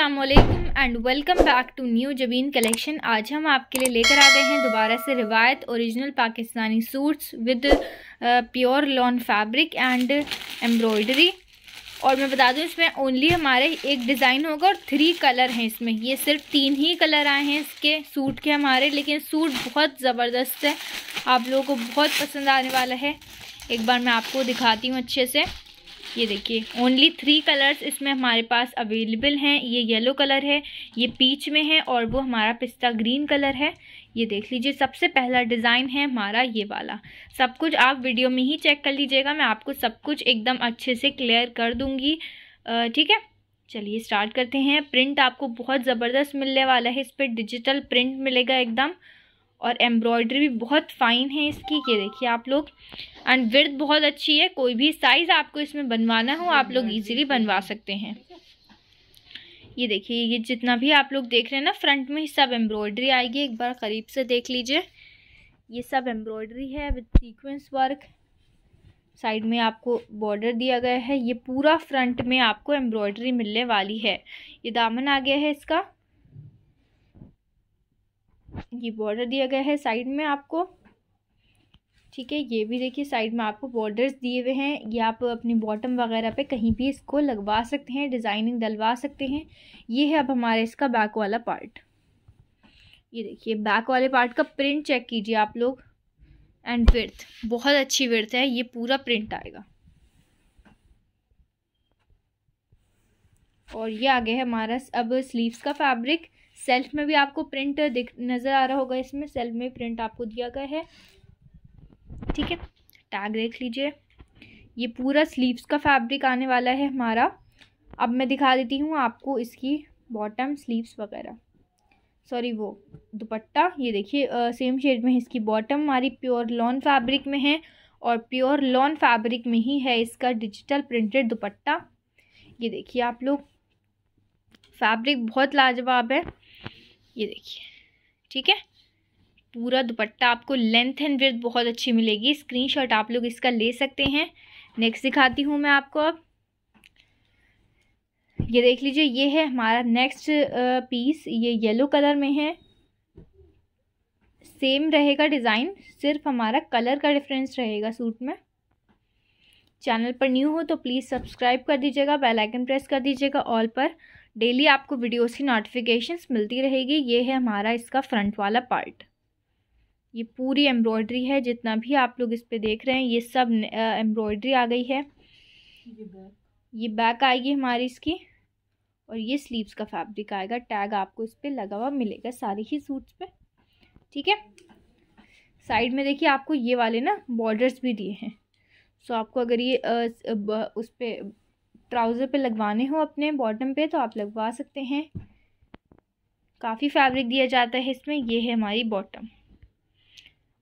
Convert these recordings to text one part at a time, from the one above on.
असलकम and welcome back to new Jabeen collection आज हम आपके लिए लेकर आ गए हैं दोबारा से रिवायत original Pakistani suits with pure lawn fabric and embroidery और मैं बता दूं इसमें ओनली हमारे एक डिज़ाइन होगा और थ्री कलर हैं इसमें ये सिर्फ तीन ही कलर आए हैं इसके सूट के हमारे लेकिन सूट बहुत ज़बरदस्त है आप लोगों को बहुत पसंद आने वाला है एक बार मैं आपको दिखाती हूँ अच्छे से ये देखिए ओनली थ्री कलर्स इसमें हमारे पास अवेलेबल हैं ये येलो कलर है ये पीच में है और वो हमारा पिस्ता ग्रीन कलर है ये देख लीजिए सबसे पहला डिज़ाइन है हमारा ये वाला सब कुछ आप वीडियो में ही चेक कर लीजिएगा मैं आपको सब कुछ एकदम अच्छे से क्लियर कर दूँगी ठीक है चलिए स्टार्ट करते हैं प्रिंट आपको बहुत ज़बरदस्त मिलने वाला है इस पर डिजिटल प्रिंट मिलेगा एकदम और एम्ब्रॉयडरी भी बहुत फाइन है इसकी ये देखिए आप लोग एंड विर्थ बहुत अच्छी है कोई भी साइज़ आपको इसमें बनवाना हो आप लोग इजीली बनवा सकते हैं ये देखिए ये जितना भी आप लोग देख रहे हैं ना फ्रंट में ही सब एम्ब्रॉयडरी आएगी एक बार करीब से देख लीजिए ये सब एम्ब्रॉयडरी है विद सीक्वेंस वर्क साइड में आपको बॉर्डर दिया गया है ये पूरा फ्रंट में आपको एम्ब्रॉयडरी मिलने वाली है ये दामन आ गया है इसका ये बॉर्डर दिया गया है साइड में आपको ठीक है ये भी देखिए साइड में आपको बॉर्डर्स दिए हुए हैं ये आप अपनी बॉटम वगैरह पे कहीं भी इसको लगवा सकते हैं डिज़ाइनिंग डलवा सकते हैं ये है अब हमारा इसका बैक वाला पार्ट ये देखिए बैक वाले पार्ट का प्रिंट चेक कीजिए आप लोग एंड विर्थ बहुत अच्छी विर्थ है ये पूरा प्रिंट आएगा और ये आ गया है हमारा अब स्लीव्स का फैब्रिक सेल्फ में भी आपको प्रिंट दिख नज़र आ रहा होगा इसमें सेल्फ में प्रिंट आपको दिया गया है ठीक है टैग देख लीजिए ये पूरा स्लीव्स का फैब्रिक आने वाला है हमारा अब मैं दिखा देती हूँ आपको इसकी बॉटम स्लीव्स वगैरह सॉरी वो दुपट्टा ये देखिए सेम शेड में इसकी बॉटम हमारी प्योर लॉन फैब्रिक में है और प्योर लॉन फैब्रिक में ही है इसका डिजिटल प्रिंटेड दुपट्टा ये देखिए आप लोग फैब्रिक बहुत लाजवाब है ये देखिए ठीक है पूरा दुपट्टा आपको लेंथ एंड विर्थ बहुत अच्छी मिलेगी स्क्रीनशॉट आप लोग इसका ले सकते हैं नेक्स्ट दिखाती हूँ मैं आपको अब ये देख लीजिए ये है हमारा नेक्स्ट पीस ये येलो कलर में है सेम रहेगा डिज़ाइन सिर्फ हमारा कलर का डिफरेंस रहेगा सूट में चैनल पर न्यू हो तो प्लीज़ सब्सक्राइब कर दीजिएगा बेल आइकन प्रेस कर दीजिएगा ऑल पर डेली आपको वीडियोस की नोटिफिकेशंस मिलती रहेगी ये है हमारा इसका फ्रंट वाला पार्ट ये पूरी एम्ब्रॉयडरी है जितना भी आप लोग इस पर देख रहे हैं ये सब एम्ब्रॉयडरी आ गई है ये बैक आएगी हमारी इसकी और ये स्लीव्स का फैब्रिक आएगा टैग आपको इस पर लगा हुआ मिलेगा सारे ही सूट्स पे ठीक है साइड में देखिए आपको ये वाले ना बॉर्डर्स भी दिए हैं सो आपको अगर ये उस पर ट्राउज़र पे लगवाने हो अपने बॉटम पे तो आप लगवा सकते हैं काफ़ी फैब्रिक दिया जाता है इसमें ये है हमारी बॉटम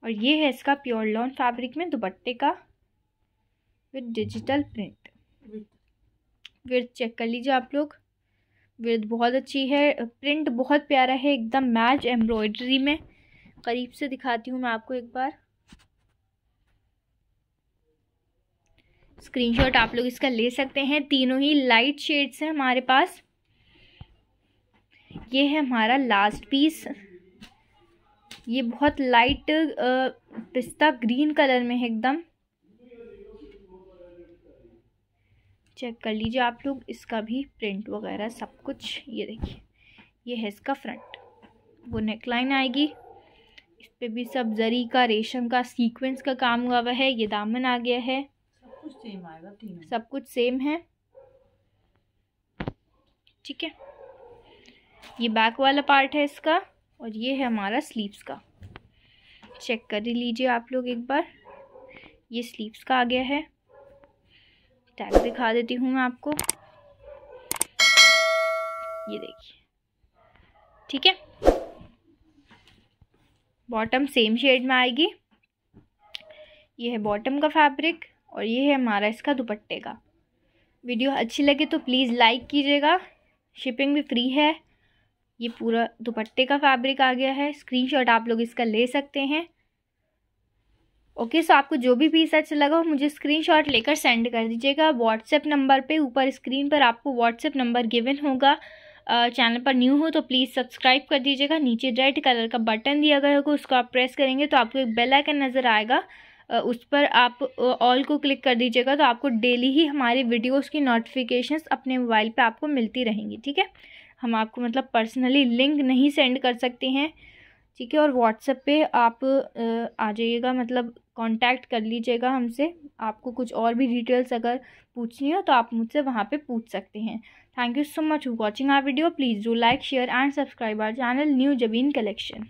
और ये है इसका प्योर लॉन फैब्रिक में दुपट्टे का विद डिजिटल प्रिंट विर्थ चेक कर लीजिए आप लोग विर्थ बहुत अच्छी है प्रिंट बहुत प्यारा है एकदम मैच एम्ब्रॉयडरी में करीब से दिखाती हूँ मैं आपको एक बार स्क्रीनशॉट आप लोग इसका ले सकते हैं तीनों ही लाइट शेड्स हैं हमारे पास ये है हमारा लास्ट पीस ये बहुत लाइट पिस्ता ग्रीन कलर में है एकदम चेक कर लीजिए आप लोग इसका भी प्रिंट वगैरह सब कुछ ये देखिए ये है इसका फ्रंट वो नेक लाइन आएगी इस पर भी सब जरी का रेशम का सीक्वेंस का काम हुआ हुआ है ये दामन आ गया है कुछ सेम आएगा तीनों सब कुछ सेम है ठीक है ये बैक वाला पार्ट है इसका और ये है हमारा स्लीव्स का चेक कर लीजिए आप लोग एक बार ये स्लीव्स का आ गया है टैग दिखा देती हूँ मैं आपको ये देखिए ठीक है बॉटम सेम शेड में आएगी ये है बॉटम का फैब्रिक और ये है हमारा इसका दुपट्टे का वीडियो अच्छी लगे तो प्लीज़ लाइक कीजिएगा शिपिंग भी फ्री है ये पूरा दुपट्टे का फैब्रिक आ गया है स्क्रीनशॉट आप लोग इसका ले सकते हैं ओके सो आपको जो भी पीस अच्छा लगा हो मुझे स्क्रीनशॉट लेकर सेंड कर दीजिएगा व्हाट्सएप नंबर पे ऊपर स्क्रीन पर आपको व्हाट्सएप नंबर गिवन होगा चैनल पर न्यू हो तो प्लीज़ सब्सक्राइब कर दीजिएगा नीचे रेड कलर का बटन दिया गया होगा उसको आप प्रेस करेंगे तो आपको एक बेल आइकन नज़र आएगा उस पर आप ऑल को क्लिक कर दीजिएगा तो आपको डेली ही हमारे वीडियोज़ की नोटिफिकेशंस अपने मोबाइल पर आपको मिलती रहेंगी ठीक है हम आपको मतलब पर्सनली लिंक नहीं सेंड कर सकते हैं ठीक है और व्हाट्सएप पे आप आ जाइएगा मतलब कांटेक्ट कर लीजिएगा हमसे आपको कुछ और भी डिटेल्स अगर पूछनी हो तो आप मुझसे वहाँ पे पूछ सकते हैं thank you so much for watching our video please do like share and subscribe our channel new Jabeen collection